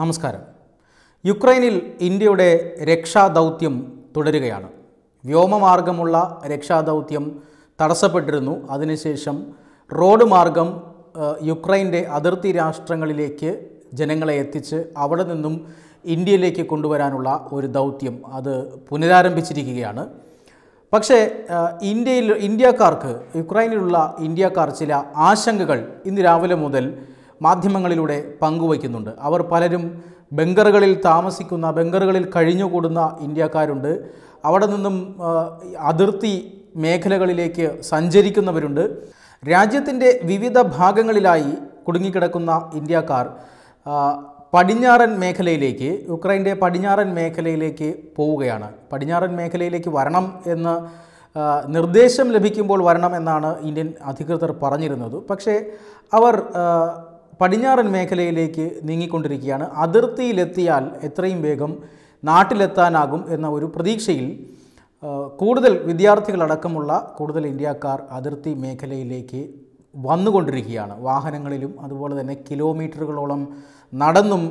നമസ്കാരം യുക്രൈനിൽ ഇന്ത്യയുടെ രക്ഷാദൗത്യം തുടരുകയാണ് വ്യോമമാർഗമുള്ള രക്ഷാദൗത്യം തടസ്സപ്പെട്ടിരുന്നു അതിനുശേഷം റോഡ് മാർഗം യുക്രൈൻ്റെ അതിർത്തി രാഷ്ട്രങ്ങളിലേക്ക് ജനങ്ങളെ എത്തിച്ച് അവിടെ നിന്നും ഇന്ത്യയിലേക്ക് കൊണ്ടുവരാനുള്ള ഒരു ദൗത്യം അത് പുനരാരംഭിച്ചിരിക്കുകയാണ് പക്ഷേ ഇന്ത്യയിൽ ഇന്ത്യക്കാർക്ക് യുക്രൈനിലുള്ള ഇന്ത്യക്കാർ ചില ആശങ്കകൾ ഇന്ന് രാവിലെ മുതൽ മാധ്യമങ്ങളിലൂടെ പങ്കുവയ്ക്കുന്നുണ്ട് അവർ പലരും ബംഗറുകളിൽ താമസിക്കുന്ന ബംഗറുകളിൽ കഴിഞ്ഞുകൂടുന്ന ഇന്ത്യക്കാരുണ്ട് അവിടെ നിന്നും അതിർത്തി മേഖലകളിലേക്ക് സഞ്ചരിക്കുന്നവരുണ്ട് രാജ്യത്തിൻ്റെ വിവിധ ഭാഗങ്ങളിലായി കുടുങ്ങിക്കിടക്കുന്ന ഇന്ത്യക്കാർ പടിഞ്ഞാറൻ മേഖലയിലേക്ക് യുക്രൈൻ്റെ പടിഞ്ഞാറൻ മേഖലയിലേക്ക് പോവുകയാണ് പടിഞ്ഞാറൻ മേഖലയിലേക്ക് വരണം എന്ന് നിർദ്ദേശം ലഭിക്കുമ്പോൾ വരണം എന്നാണ് ഇന്ത്യൻ അധികൃതർ പറഞ്ഞിരുന്നത് പക്ഷേ അവർ പടിഞ്ഞാറൻ മേഖലയിലേക്ക് നീങ്ങിക്കൊണ്ടിരിക്കുകയാണ് അതിർത്തിയിലെത്തിയാൽ എത്രയും വേഗം നാട്ടിലെത്താനാകും എന്ന ഒരു പ്രതീക്ഷയിൽ കൂടുതൽ വിദ്യാർത്ഥികളടക്കമുള്ള കൂടുതൽ ഇന്ത്യക്കാർ അതിർത്തി മേഖലയിലേക്ക് വന്നുകൊണ്ടിരിക്കുകയാണ് വാഹനങ്ങളിലും അതുപോലെ തന്നെ കിലോമീറ്ററുകളോളം നടന്നും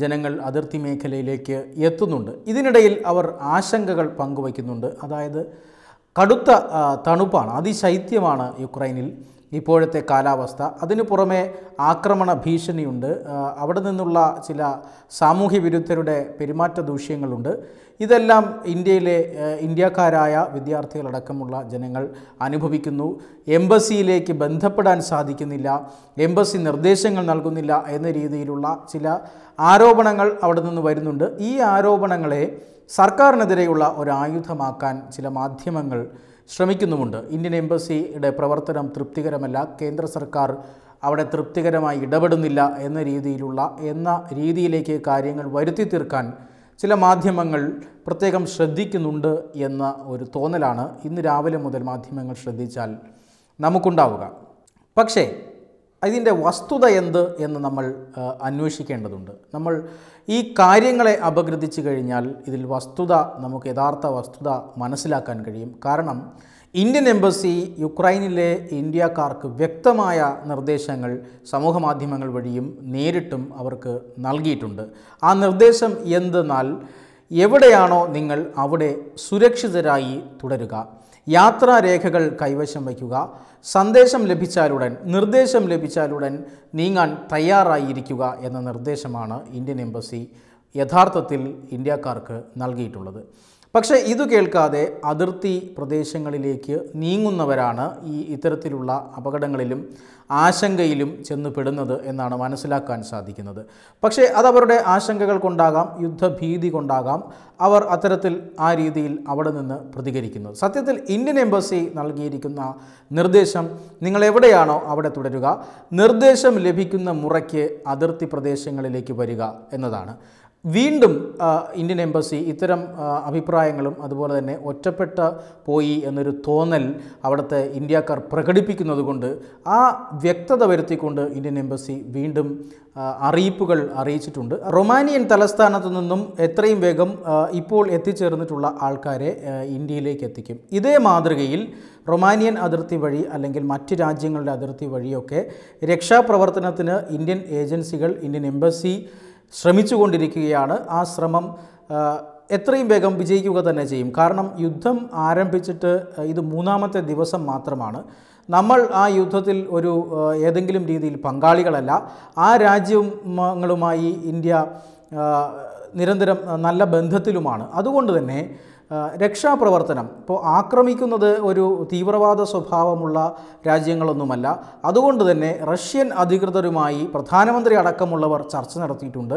ജനങ്ങൾ അതിർത്തി മേഖലയിലേക്ക് എത്തുന്നുണ്ട് ഇതിനിടയിൽ അവർ ആശങ്കകൾ പങ്കുവയ്ക്കുന്നുണ്ട് അതായത് കടുത്ത തണുപ്പാണ് അതിശൈത്യമാണ് യുക്രൈനിൽ ഇപ്പോഴത്തെ കാലാവസ്ഥ അതിനു പുറമെ ആക്രമണ ഭീഷണിയുണ്ട് അവിടെ നിന്നുള്ള ചില സാമൂഹ്യ വിരുദ്ധരുടെ പെരുമാറ്റ ദൂഷ്യങ്ങളുണ്ട് ഇതെല്ലാം ഇന്ത്യയിലെ ഇന്ത്യക്കാരായ വിദ്യാർത്ഥികളടക്കമുള്ള ജനങ്ങൾ അനുഭവിക്കുന്നു എംബസിയിലേക്ക് ബന്ധപ്പെടാൻ സാധിക്കുന്നില്ല എംബസി നിർദ്ദേശങ്ങൾ നൽകുന്നില്ല എന്ന രീതിയിലുള്ള ചില ആരോപണങ്ങൾ അവിടെ നിന്ന് വരുന്നുണ്ട് ഈ ആരോപണങ്ങളെ സർക്കാരിനെതിരെയുള്ള ഒരു ആയുധമാക്കാൻ ചില മാധ്യമങ്ങൾ ശ്രമിക്കുന്നുമുണ്ട് ഇന്ത്യൻ എംബസിയുടെ പ്രവർത്തനം തൃപ്തികരമല്ല കേന്ദ്ര സർക്കാർ അവിടെ തൃപ്തികരമായി ഇടപെടുന്നില്ല എന്ന രീതിയിലുള്ള എന്ന രീതിയിലേക്ക് കാര്യങ്ങൾ വരുത്തി തീർക്കാൻ ചില മാധ്യമങ്ങൾ പ്രത്യേകം ശ്രദ്ധിക്കുന്നുണ്ട് എന്ന ഒരു തോന്നലാണ് ഇന്ന് രാവിലെ മുതൽ മാധ്യമങ്ങൾ ശ്രദ്ധിച്ചാൽ നമുക്കുണ്ടാവുക പക്ഷേ അതിൻ്റെ വസ്തുത എന്ത് എന്ന് നമ്മൾ അന്വേഷിക്കേണ്ടതുണ്ട് നമ്മൾ ഈ കാര്യങ്ങളെ അപഗ്രഥിച്ചു കഴിഞ്ഞാൽ ഇതിൽ വസ്തുത നമുക്ക് യഥാർത്ഥ വസ്തുത മനസ്സിലാക്കാൻ കഴിയും കാരണം ഇന്ത്യൻ എംബസി യുക്രൈനിലെ ഇന്ത്യക്കാർക്ക് വ്യക്തമായ നിർദ്ദേശങ്ങൾ സമൂഹമാധ്യമങ്ങൾ വഴിയും നേരിട്ടും അവർക്ക് നൽകിയിട്ടുണ്ട് ആ നിർദ്ദേശം എന്തെന്നാൽ എവിടെയാണോ നിങ്ങൾ അവിടെ സുരക്ഷിതരായി തുടരുക യാത്രാരേഖകൾ കൈവശം വയ്ക്കുക സന്ദേശം ലഭിച്ചാലുടൻ നിർദ്ദേശം ലഭിച്ചാലുടൻ നീങ്ങാൻ തയ്യാറായിരിക്കുക എന്ന നിർദ്ദേശമാണ് ഇന്ത്യൻ എംബസി യഥാർത്ഥത്തിൽ ഇന്ത്യക്കാർക്ക് നൽകിയിട്ടുള്ളത് പക്ഷേ ഇത് കേൾക്കാതെ അതിർത്തി പ്രദേശങ്ങളിലേക്ക് നീങ്ങുന്നവരാണ് ഈ ഇത്തരത്തിലുള്ള അപകടങ്ങളിലും ആശങ്കയിലും ചെന്ന് പെടുന്നത് എന്നാണ് മനസ്സിലാക്കാൻ സാധിക്കുന്നത് പക്ഷേ അതവരുടെ ആശങ്കകൾ കൊണ്ടാകാം യുദ്ധഭീതി കൊണ്ടാകാം അവർ അത്തരത്തിൽ ആ രീതിയിൽ അവിടെ നിന്ന് പ്രതികരിക്കുന്നത് സത്യത്തിൽ ഇന്ത്യൻ എംബസി നൽകിയിരിക്കുന്ന നിർദ്ദേശം നിങ്ങൾ എവിടെയാണോ അവിടെ തുടരുക നിർദ്ദേശം ലഭിക്കുന്ന മുറയ്ക്ക് അതിർത്തി പ്രദേശങ്ങളിലേക്ക് വരിക എന്നതാണ് വീണ്ടും ഇന്ത്യൻ എംബസി ഇത്തരം അഭിപ്രായങ്ങളും അതുപോലെ തന്നെ ഒറ്റപ്പെട്ട പോയി എന്നൊരു തോന്നൽ അവിടുത്തെ ഇന്ത്യക്കാർ പ്രകടിപ്പിക്കുന്നതുകൊണ്ട് ആ വ്യക്തത വരുത്തിക്കൊണ്ട് ഇന്ത്യൻ എംബസി വീണ്ടും അറിയിപ്പുകൾ അറിയിച്ചിട്ടുണ്ട് റൊമാനിയൻ തലസ്ഥാനത്തു നിന്നും എത്രയും വേഗം ഇപ്പോൾ എത്തിച്ചേർന്നിട്ടുള്ള ആൾക്കാരെ ഇന്ത്യയിലേക്ക് എത്തിക്കും ഇതേ മാതൃകയിൽ റൊമാനിയൻ അതിർത്തി വഴി അല്ലെങ്കിൽ മറ്റ് രാജ്യങ്ങളുടെ അതിർത്തി വഴിയൊക്കെ രക്ഷാപ്രവർത്തനത്തിന് ഇന്ത്യൻ ഏജൻസികൾ ഇന്ത്യൻ എംബസി ശ്രമിച്ചുകൊണ്ടിരിക്കുകയാണ് ആ ശ്രമം എത്രയും വേഗം വിജയിക്കുക തന്നെ ചെയ്യും കാരണം യുദ്ധം ആരംഭിച്ചിട്ട് ഇത് മൂന്നാമത്തെ ദിവസം മാത്രമാണ് നമ്മൾ ആ യുദ്ധത്തിൽ ഒരു ഏതെങ്കിലും രീതിയിൽ പങ്കാളികളല്ല ആ രാജ്യങ്ങളുമായി ഇന്ത്യ നിരന്തരം നല്ല ബന്ധത്തിലുമാണ് അതുകൊണ്ട് തന്നെ രക്ഷാപ്രവർത്തനം ഇപ്പോൾ ആക്രമിക്കുന്നത് ഒരു തീവ്രവാദ സ്വഭാവമുള്ള രാജ്യങ്ങളൊന്നുമല്ല അതുകൊണ്ട് തന്നെ റഷ്യൻ അധികൃതരുമായി പ്രധാനമന്ത്രി അടക്കമുള്ളവർ ചർച്ച നടത്തിയിട്ടുണ്ട്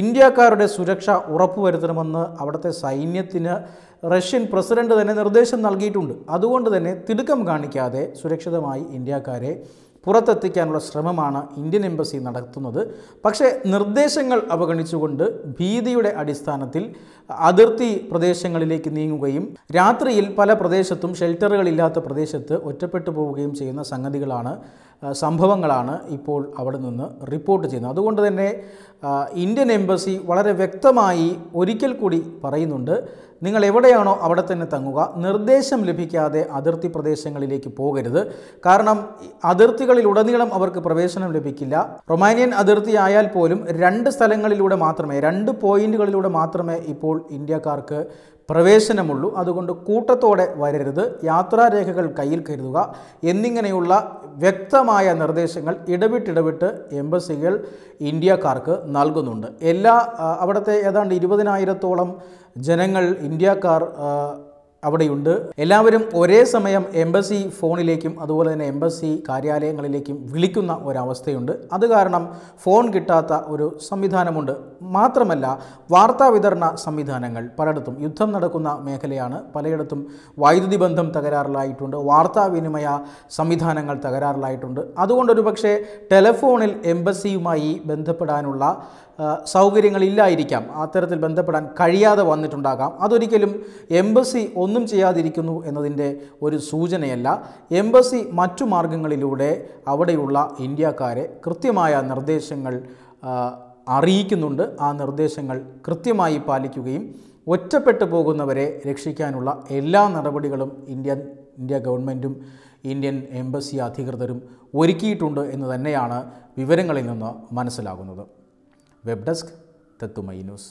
ഇന്ത്യക്കാരുടെ സുരക്ഷ ഉറപ്പുവരുത്തണമെന്ന് അവിടുത്തെ സൈന്യത്തിന് റഷ്യൻ പ്രസിഡന്റ് തന്നെ നിർദ്ദേശം നൽകിയിട്ടുണ്ട് അതുകൊണ്ട് തന്നെ തിടുക്കം കാണിക്കാതെ സുരക്ഷിതമായി ഇന്ത്യക്കാരെ പുറത്തെത്തിക്കാനുള്ള ശ്രമമാണ് ഇന്ത്യൻ എംബസി നടത്തുന്നത് പക്ഷേ നിർദ്ദേശങ്ങൾ അവഗണിച്ചുകൊണ്ട് ഭീതിയുടെ അടിസ്ഥാനത്തിൽ അതിർത്തി പ്രദേശങ്ങളിലേക്ക് നീങ്ങുകയും രാത്രിയിൽ പല പ്രദേശത്തും ഷെൽട്ടറുകളില്ലാത്ത പ്രദേശത്ത് ഒറ്റപ്പെട്ടു പോവുകയും ചെയ്യുന്ന സംഗതികളാണ് സംഭവങ്ങളാണ് ഇപ്പോൾ അവിടെ നിന്ന് റിപ്പോർട്ട് ചെയ്യുന്നത് അതുകൊണ്ട് തന്നെ ഇന്ത്യൻ എംബസി വളരെ വ്യക്തമായി ഒരിക്കൽ കൂടി പറയുന്നുണ്ട് നിങ്ങൾ എവിടെയാണോ അവിടെ തന്നെ തങ്ങുക നിർദ്ദേശം ലഭിക്കാതെ അതിർത്തി പ്രദേശങ്ങളിലേക്ക് പോകരുത് കാരണം അതിർത്തികളിൽ ഉടനീളം അവർക്ക് പ്രവേശനം ലഭിക്കില്ല റൊമാനിയൻ അതിർത്തി ആയാൽ പോലും രണ്ട് സ്ഥലങ്ങളിലൂടെ മാത്രമേ രണ്ട് പോയിന്റുകളിലൂടെ മാത്രമേ ഇപ്പോൾ ഇന്ത്യക്കാർക്ക് പ്രവേശനമുള്ളൂ അതുകൊണ്ട് കൂട്ടത്തോടെ വരരുത് യാത്രാരേഖകൾ കയ്യിൽ കരുതുക എന്നിങ്ങനെയുള്ള വ്യക്തമായ നിർദ്ദേശങ്ങൾ ഇടവിട്ടിടവിട്ട് എംബസികൾ ഇന്ത്യക്കാർക്ക് നൽകുന്നുണ്ട് എല്ലാ അവിടുത്തെ ഏതാണ്ട് ഇരുപതിനായിരത്തോളം ജനങ്ങൾ ഇന്ത്യക്കാർ അവിടെയുണ്ട് എല്ലാവരും ഒരേ സമയം എംബസി ഫോണിലേക്കും അതുപോലെ തന്നെ എംബസി കാര്യാലയങ്ങളിലേക്കും വിളിക്കുന്ന ഒരവസ്ഥയുണ്ട് അത് കാരണം ഫോൺ കിട്ടാത്ത ഒരു സംവിധാനമുണ്ട് മാത്രമല്ല വാർത്താ വിതരണ സംവിധാനങ്ങൾ പലയിടത്തും യുദ്ധം നടക്കുന്ന മേഖലയാണ് പലയിടത്തും വൈദ്യുതി ബന്ധം തകരാറിലായിട്ടുണ്ട് വാർത്താവിനിമയ സംവിധാനങ്ങൾ തകരാറിലായിട്ടുണ്ട് അതുകൊണ്ടൊരു പക്ഷേ ടെലഫോണിൽ എംബസിയുമായി ബന്ധപ്പെടാനുള്ള സൗകര്യങ്ങളില്ലായിരിക്കാം അത്തരത്തിൽ ബന്ധപ്പെടാൻ കഴിയാതെ വന്നിട്ടുണ്ടാകാം അതൊരിക്കലും എംബസി ഒന്ന് ഒന്നും ചെയ്യാതിരിക്കുന്നു എന്നതിൻ്റെ ഒരു സൂചനയല്ല എംബസി മറ്റു മാർഗങ്ങളിലൂടെ അവിടെയുള്ള ഇന്ത്യക്കാരെ കൃത്യമായ നിർദ്ദേശങ്ങൾ അറിയിക്കുന്നുണ്ട് ആ നിർദ്ദേശങ്ങൾ കൃത്യമായി പാലിക്കുകയും ഒറ്റപ്പെട്ടു പോകുന്നവരെ രക്ഷിക്കാനുള്ള എല്ലാ നടപടികളും ഇന്ത്യൻ ഇന്ത്യ ഗവൺമെൻറ്റും ഇന്ത്യൻ എംബസി അധികൃതരും ഒരുക്കിയിട്ടുണ്ട് എന്ന് തന്നെയാണ് വിവരങ്ങളിൽ നിന്ന് മനസ്സിലാകുന്നത് വെബ് ഡെസ്ക് തത്തുമൈ ന്യൂസ്